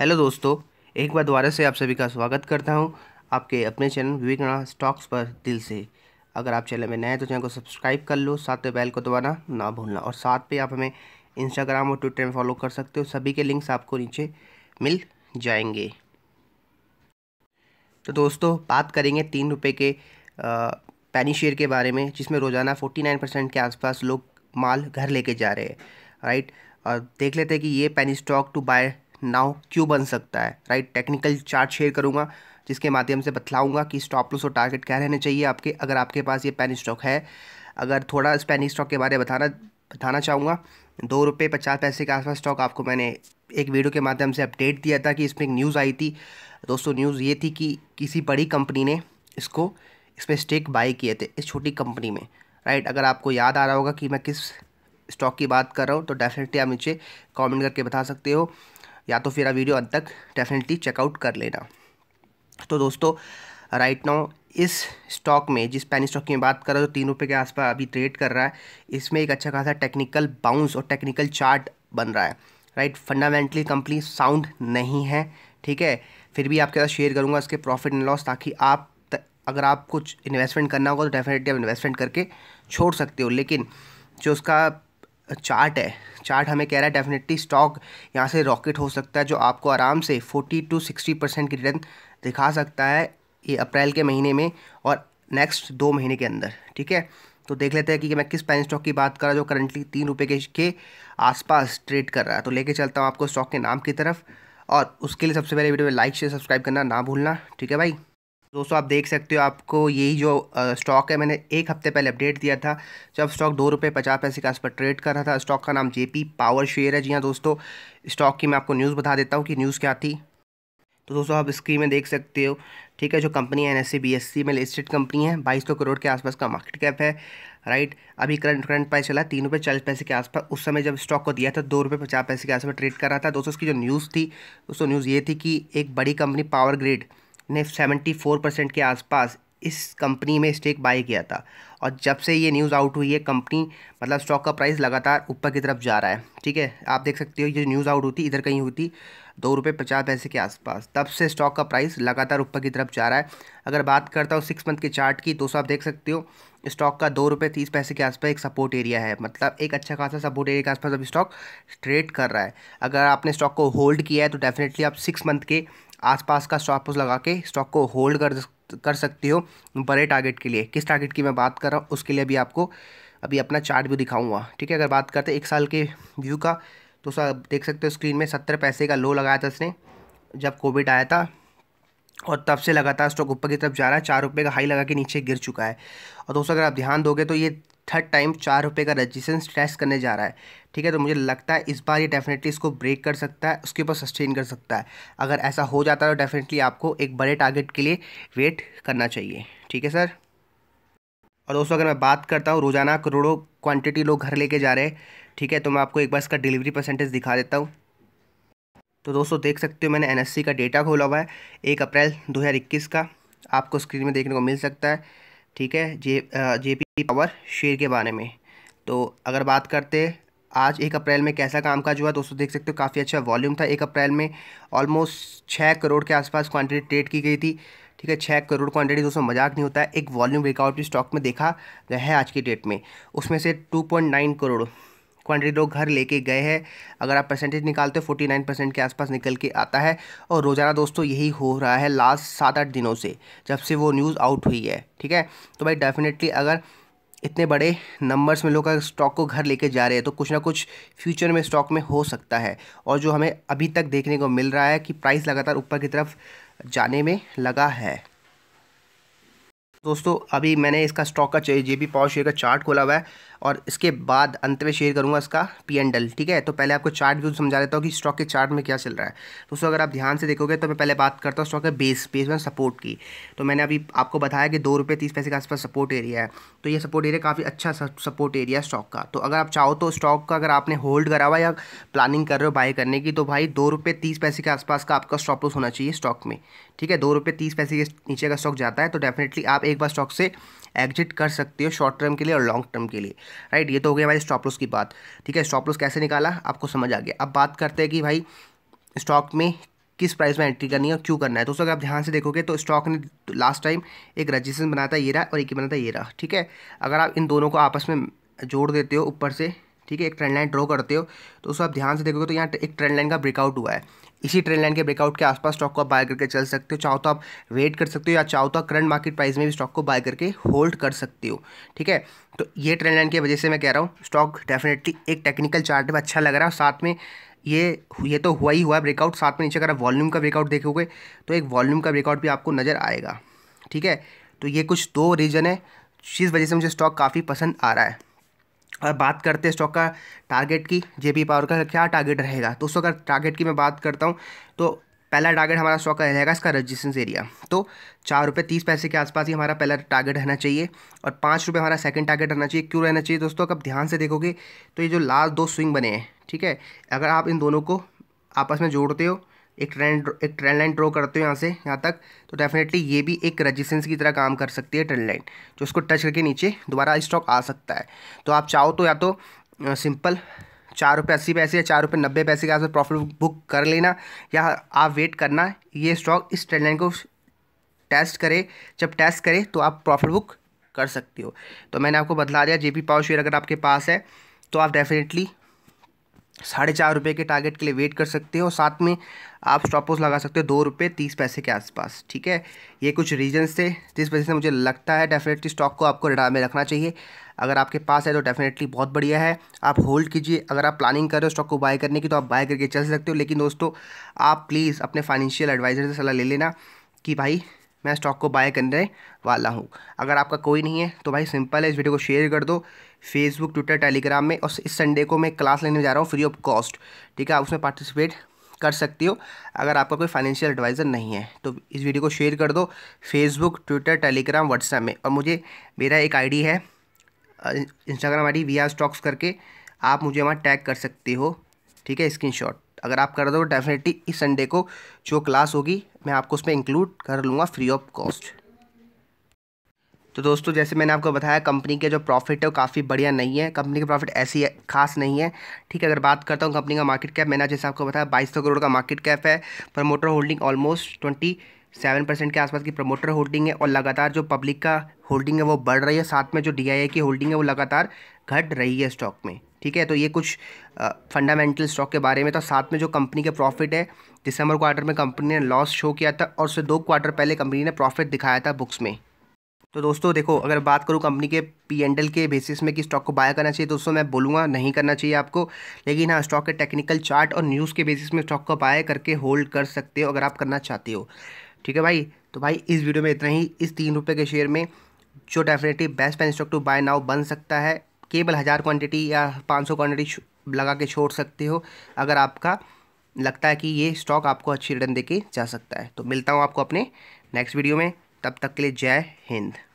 hello दोस्तों एक बार दोबारा से आप सभी का स्वागत करता हूं आपके अपने चैनल विवेक राणा स्टॉक्स पर दिल से अगर आप चैनल में नए हैं तो चैनल को सब्सक्राइब कर लो साथ में बैल को दबाना ना भूलना और साथ पे आप हमें इंस्टाग्राम और ट्विटर में फॉलो कर सकते हो सभी के लिंक्स आपको नीचे मिल जाएंगे तो दोस्तों बात करेंगे तीन रुपये के पैनी शेयर के बारे में जिसमें रोज़ाना फोर्टी नाइन परसेंट के आसपास लोग माल घर लेके जा रहे हैं राइट और देख लेते हैं कि ये पैनी स्टॉक टू बाय नाव क्यों बन सकता है राइट टेक्निकल चार्ट शेयर करूँगा जिसके माध्यम से बतलाऊँगा कि स्टॉप लॉस और टारगेट क्या रहने चाहिए आपके अगर आपके पास ये पेन स्टॉक है अगर थोड़ा इस पैन स्टॉक के बारे में बताना बताना चाहूँगा दो रुपये पचास पैसे के आसपास स्टॉक आपको मैंने एक वीडियो के माध्यम से अपडेट दिया था कि इसमें एक न्यूज़ आई थी दोस्तों न्यूज़ ये थी कि किसी बड़ी कंपनी ने इसको इसमें स्टेक बाई किए थे इस छोटी कंपनी में राइट अगर आपको याद आ रहा होगा कि मैं किस स्टॉक की बात कर रहा हूँ तो डेफिनेटली आप नीचे कमेंट करके बता सकते हो या तो आप वीडियो अंत तक डेफिनेटली चेकआउट कर लेना तो दोस्तों राइट नाउ इस स्टॉक में जिस पैनी स्टॉक की मैं बात कर रहा हूँ तो तीन रुपये के आसपास अभी ट्रेड कर रहा है इसमें एक अच्छा खासा टेक्निकल बाउंस और टेक्निकल चार्ट बन रहा है राइट फंडामेंटली कंपनी साउंड नहीं है ठीक है फिर भी आपके साथ शेयर करूँगा इसके प्रॉफिट एंड लॉस ताकि आप त, अगर आप कुछ इन्वेस्टमेंट करना होगा तो डेफिनेटली आप इन्वेस्टमेंट करके छोड़ सकते हो लेकिन जो उसका चार्ट है चार्ट हमें कह रहा है डेफिनेटली स्टॉक यहाँ से रॉकेट हो सकता है जो आपको आराम से फोर्टी टू सिक्सटी परसेंट की रिटर्न दिखा सकता है ये अप्रैल के महीने में और नेक्स्ट दो महीने के अंदर ठीक है तो देख लेते हैं कि मैं किस पैन स्टॉक की बात कर रहा जो करंटली तीन रुपये के, के आसपास ट्रेड कर रहा है तो लेके चलता हूँ आपको स्टॉक के नाम की तरफ और उसके लिए सबसे पहले वीडियो में लाइक शेयर सब्सक्राइब करना ना भूलना ठीक है भाई दोस्तों आप देख सकते हो आपको यही जो स्टॉक है मैंने एक हफ्ते पहले अपडेट दिया था जब स्टॉक दो रुपये पचास पैसे के आसपास ट्रेड कर रहा था स्टॉक का नाम जेपी पावर शेयर है जी हाँ दोस्तों स्टॉक की मैं आपको न्यूज़ बता देता हूँ कि न्यूज़ क्या थी तो दोस्तों आप स्क्रीन में देख सकते हो ठीक है जो कंपनी है एन एस सी में लिस्टेड कंपनी है बाईस सौ करोड़ के आसपास का मार्केट कैप है राइट अभी करंट करंट प्राइस चला तीन रुपये चालीस पैसे के आसपास उस समय जब स्टॉक को दिया था दो रुपये पचास पैसे के आसपास ट्रेड कर रहा था दोस्तों उसकी जो न्यूज़ थी दोस्तों न्यूज़ ये थी कि एक बड़ी कंपनी पावर ग्रिड ने 74 परसेंट के आसपास इस कंपनी में स्टेक बाय किया था और जब से ये न्यूज़ आउट हुई है कंपनी मतलब स्टॉक का प्राइस लगातार ऊपर की तरफ जा रहा है ठीक है आप देख सकते हो ये न्यूज़ आउट होती इधर कहीं होती दो रुपये पचास पैसे के आसपास तब से स्टॉक का प्राइस लगातार ऊपर की तरफ जा रहा है अगर बात करता हूँ सिक्स मंथ के चार्ट की तो आप देख सकते हो स्टॉक का दो रुपये तीस पैसे के आसपास एक सपोर्ट एरिया है मतलब एक अच्छा खासा सपोर्ट एरिया के आसपास अभी स्टॉक ट्रेड कर रहा है अगर आपने स्टॉक को होल्ड किया है तो डेफिनेटली आप सिक्स मंथ के आसपास का स्टॉप लगा के स्टॉक को होल्ड कर कर सकते हो बड़े टारगेट के लिए किस टारगेट की मैं बात कर रहा हूँ उसके लिए अभी आपको अभी अपना चार्ट भी दिखाऊंगा ठीक है अगर बात करते एक साल के व्यू का तो सर देख सकते हो स्क्रीन में सत्तर पैसे का लो लगाया था उसने जब कोविड आया था और तब से लगातार स्टॉक ऊपर की तरफ जा रहा है चार रुपये का हाई लगा के नीचे गिर चुका है और दोस्तों अगर आप ध्यान दोगे तो ये थर्ड टाइम चार रुपये का रजिस्टेंस टेस्ट करने जा रहा है ठीक है तो मुझे लगता है इस बार ये डेफिनेटली इसको ब्रेक कर सकता है उसके ऊपर सस्टेन कर सकता है अगर ऐसा हो जाता है तो डेफिनेटली आपको एक बड़े टारगेट के लिए वेट करना चाहिए ठीक है सर और दोस्तों अगर मैं बात करता हूँ रोज़ाना करोड़ों क्वान्टिटी लोग घर लेके जा रहे हैं ठीक है तो मैं आपको एक बार इसका डिलीवरी परसेंटेज दिखा देता हूँ तो दोस्तों देख सकते हो मैंने एन का डेटा खोला हुआ है एक अप्रैल दो का आपको स्क्रीन में देखने को मिल सकता है ठीक है जे जे पावर शेयर के बारे में तो अगर बात करते आज एक अप्रैल में कैसा काम काज हुआ दोस्तों देख सकते हो काफ़ी अच्छा वॉल्यूम था एक अप्रैल में ऑलमोस्ट छः करोड़ के आसपास क्वांटिटी ट्रेड की गई थी ठीक है छः करोड़ क्वांटिटी दोस्तों मजाक नहीं होता है एक वॉल्यूम ब्रेकआउट भी स्टॉक में देखा गया है आज की डेट में उसमें से two point nine crore quantity लोग घर लेके गए हैं अगर आप परसेंटेज निकालते हो फोर्टी नाइन परसेंट के आसपास निकल के आता है और रोज़ाना दोस्तों यही हो रहा है लास्ट सात आठ दिनों से जब से वो न्यूज़ आउट हुई है ठीक है तो भाई डेफिनेटली अगर इतने बड़े नंबर्स में लोग स्टॉक को घर लेके जा रहे हैं तो कुछ ना कुछ फ्यूचर में स्टॉक में हो सकता है और जो हमें अभी तक देखने को मिल रहा है कि प्राइस लगातार ऊपर की तरफ जाने में लगा है दोस्तों अभी मैंने इसका स्टॉक का जे बी पावर शेयर का चार्ट खोला हुआ है और इसके बाद अंत में शेयर करूँगा इसका पी एंड एल ठीक है तो पहले आपको चार्ट व्यू समझा देता हूँ कि स्टॉक के चार्ट में क्या चल रहा है तो उसको अगर आप ध्यान से देखोगे तो मैं पहले बात करता हूँ स्टॉक के बेस बेस में सपोर्ट की तो मैंने अभी आपको बताया कि दो रुपये तीस पैसे के आसपास सपोर्ट एरिया है तो ये सपोर्ट एरिया काफ़ी अच्छा सपोर्ट एरिया स्टॉक का तो अगर आप चाहो तो स्टॉक का अगर आपने होल्ड करा हुआ या प्लानिंग कर रहे हो बाय करने की तो भाई दो रुपये तीस पैसे के आसपास का आपका स्टॉप लॉस होना चाहिए स्टॉक में ठीक है दो रुपये तीस पैसे के नीचे का स्टॉक जाता है तो डेफिनेटली आप एक बार स्टॉक से एग्जिट कर सकते हो शॉर्ट टर्म के लिए और लॉन्ग टर्म के लिए राइट ये तो हो गया हमारी स्टॉप लॉस की बात ठीक है स्टॉप लॉस कैसे निकाला आपको समझ आ गया अब बात करते हैं कि भाई स्टॉक में किस प्राइस में एंट्री करनी है और क्यों करना है दोस्तों तो अगर आप ध्यान से देखोगे तो स्टॉक ने लास्ट टाइम एक रजिस्ट्रेशन बनाया था ये रहा और एक ही बना था ये रहा ठीक है अगर आप इन दोनों को आपस में जोड़ देते हो ऊपर से ठीक है एक ट्रेंड लाइन ड्रॉ करते हो तो उसको आप ध्यान से देखोगे तो यहाँ एक ट्रेंड लाइन का ब्रेकआउट हुआ है इसी ट्रेन लाइन के ब्रेकआउट के आसपास स्टॉक को आप बाय करके चल सकते हो चाहो तो आप वेट कर सकते हो या चाहो तो आप करंट मार्केट प्राइस में भी स्टॉक को बाय करके होल्ड कर सकते हो ठीक है तो ये ट्रेन लाइन की वजह से मैं कह रहा हूँ स्टॉक डेफिनेटली एक टेक्निकल चार्ट में अच्छा लग रहा है और साथ में ये ये तो हुआ ही हुआ है ब्रेकआउट साथ में नीचे अगर आप वॉल्यूम का ब्रेकआउट देखोगे तो एक वॉल्यूम का ब्रेकआउट भी आपको नज़र आएगा ठीक है तो ये कुछ दो रीज़न है जिस वजह से मुझे स्टॉक काफ़ी पसंद आ रहा है और बात करते हैं स्टॉक का टारगेट की जेपी पावर का क्या टारगेट रहेगा तो उसका टारगेट की मैं बात करता हूँ तो पहला टारगेट हमारा स्टॉक का रहेगा इसका रजिस्टेंस एरिया तो चार रुपये तीस पैसे के आसपास ही हमारा पहला टारगेट रहना चाहिए और पाँच रुपये हमारा सेकंड टारगेट रहना चाहिए क्यों रहना चाहिए दोस्तों अब ध्यान से देखोगे तो ये जो लास्ट दो स्विंग बने हैं ठीक है अगर आप इन दोनों को आपस में जोड़ते हो एक ट्रेंड एक ट्रेंड लाइन ड्रॉ करते हो यहाँ से यहाँ तक तो डेफिनेटली ये भी एक रजिस्टेंस की तरह काम कर सकती है ट्रेंड लाइन जो उसको टच करके नीचे दोबारा स्टॉक आ सकता है तो आप चाहो तो या तो सिंपल चार रुपये अस्सी पैसे या चार रुपये नब्बे पैसे के आसपास प्रॉफिट बुक कर लेना या आप वेट करना ये स्टॉक इस ट्रेंड लाइन को टेस्ट करे जब टेस्ट करे तो आप प्रॉफिट बुक कर सकते हो तो मैंने आपको बतला दिया जेपी पावर शेयर अगर आपके पास है तो आप डेफिनेटली साढ़े चार रुपये के टारगेट के लिए वेट कर सकते हो साथ में आप स्टॉपॉस लगा सकते हो दो रुपये तीस पैसे के आसपास ठीक है ये कुछ रीजन्स थे जिस वजह से मुझे लगता है डेफिनेटली स्टॉक को आपको रडार में रखना चाहिए अगर आपके पास है तो डेफिनेटली बहुत बढ़िया है आप होल्ड कीजिए अगर आप प्लानिंग कर रहे हो स्टॉक को बाय करने की तो आप बाय करके चल सकते हो लेकिन दोस्तों आप प्लीज़ अपने फाइनेंशियल एडवाइज़र से सलाह ले लेना कि भाई मैं स्टॉक को बाय करने वाला हूँ अगर आपका कोई नहीं है तो भाई सिंपल है इस वीडियो को शेयर कर दो फेसबुक ट्विटर टेलीग्राम में और इस संडे को मैं क्लास लेने जा रहा हूँ फ्री ऑफ कॉस्ट ठीक है आप उसमें पार्टिसिपेट कर सकती हो अगर आपका कोई फाइनेंशियल एडवाइज़र नहीं है तो इस वीडियो को शेयर कर दो फेसबुक ट्विटर टेलीग्राम व्हाट्सएप में और मुझे मेरा एक आईडी है Instagram I D V R stocks करके आप मुझे वहाँ टैग कर सकती हो ठीक है स्क्रीनशॉट अगर आप कर दो डेफिनेटली इस संडे को जो क्लास होगी मैं आपको उसमें इंक्लूड कर लूँगा फ्री ऑफ कॉस्ट तो दोस्तों जैसे मैंने आपको बताया कंपनी के जो प्रॉफिट है वो काफ़ी बढ़िया नहीं है कंपनी के प्रॉफिट ऐसी खास नहीं है ठीक है अगर बात करता हूँ कंपनी का मार्केट कैप मैंने जैसे आपको बताया बाईस करोड़ का मार्केट कैप है promoter holding almost twenty seven percent के आसपास की प्रमोटर होल्डिंग है और लगातार जो पब्लिक का होल्डिंग है वो बढ़ रही है साथ में जो डी की होल्डिंग है वो लगातार घट रही है स्टॉक में ठीक है तो ये कुछ फंडामेंटल स्टॉक के बारे में तो साथ में जो कंपनी के प्रॉफिट है दिसंबर क्वार्टर में कंपनी ने लॉस शो किया था और उससे दो क्वार्टर पहले कंपनी ने प्रॉफिट दिखाया था बुक्स में तो दोस्तों देखो अगर बात करूँ कंपनी के पी एंडल के बेसिस में कि स्टॉक को बाय करना चाहिए दोस्तों मैं बोलूँगा नहीं करना चाहिए आपको लेकिन हाँ स्टॉक के टेक्निकल चार्ट और न्यूज़ के बेसिस में स्टॉक को बाय करके होल्ड कर सकते हो अगर आप करना चाहते हो ठीक है भाई तो भाई इस वीडियो में इतना ही इस तीन रुपये के शेयर में जो definitely best penny stock to buy now बन सकता है केवल हज़ार क्वांटिटी या पाँच सौ क्वान्टिटी लगा के छोड़ सकते हो अगर आपका लगता है कि ये स्टॉक आपको अच्छी रिटर्न दे के जा सकता है तो मिलता हूँ आपको अपने नेक्स्ट वीडियो में तब तक के लिए जय हिंद